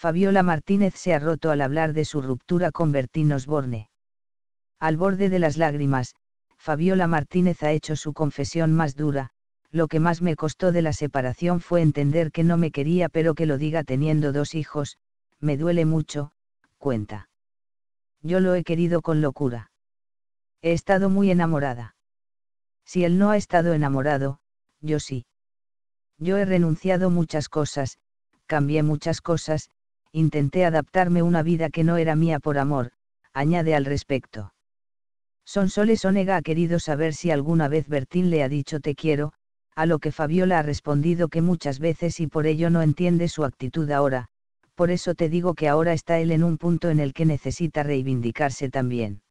Fabiola Martínez se ha roto al hablar de su ruptura con Bertín Osborne. Al borde de las lágrimas, Fabiola Martínez ha hecho su confesión más dura, lo que más me costó de la separación fue entender que no me quería pero que lo diga teniendo dos hijos, me duele mucho, cuenta. Yo lo he querido con locura. He estado muy enamorada. Si él no ha estado enamorado, yo sí. Yo he renunciado muchas cosas, cambié muchas cosas, intenté adaptarme una vida que no era mía por amor, añade al respecto. Sonsoles Onega ha querido saber si alguna vez Bertín le ha dicho te quiero, a lo que Fabiola ha respondido que muchas veces y por ello no entiende su actitud ahora, por eso te digo que ahora está él en un punto en el que necesita reivindicarse también.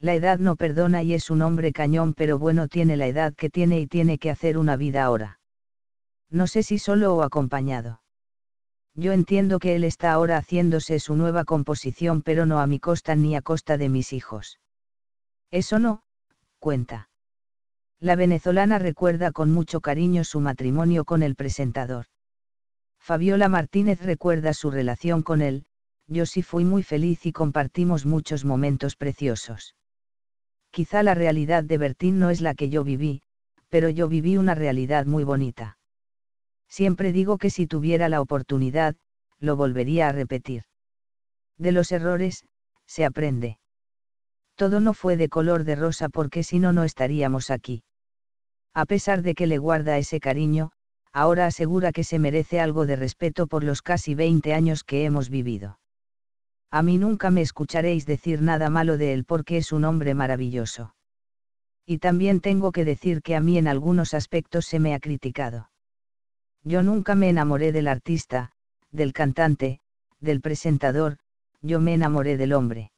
La edad no perdona y es un hombre cañón pero bueno tiene la edad que tiene y tiene que hacer una vida ahora. No sé si solo o acompañado. Yo entiendo que él está ahora haciéndose su nueva composición, pero no a mi costa ni a costa de mis hijos. Eso no, cuenta. La venezolana recuerda con mucho cariño su matrimonio con el presentador. Fabiola Martínez recuerda su relación con él, yo sí fui muy feliz y compartimos muchos momentos preciosos. Quizá la realidad de Bertín no es la que yo viví, pero yo viví una realidad muy bonita. Siempre digo que si tuviera la oportunidad, lo volvería a repetir. De los errores, se aprende. Todo no fue de color de rosa porque si no no estaríamos aquí. A pesar de que le guarda ese cariño, ahora asegura que se merece algo de respeto por los casi 20 años que hemos vivido. A mí nunca me escucharéis decir nada malo de él porque es un hombre maravilloso. Y también tengo que decir que a mí en algunos aspectos se me ha criticado. Yo nunca me enamoré del artista, del cantante, del presentador, yo me enamoré del hombre.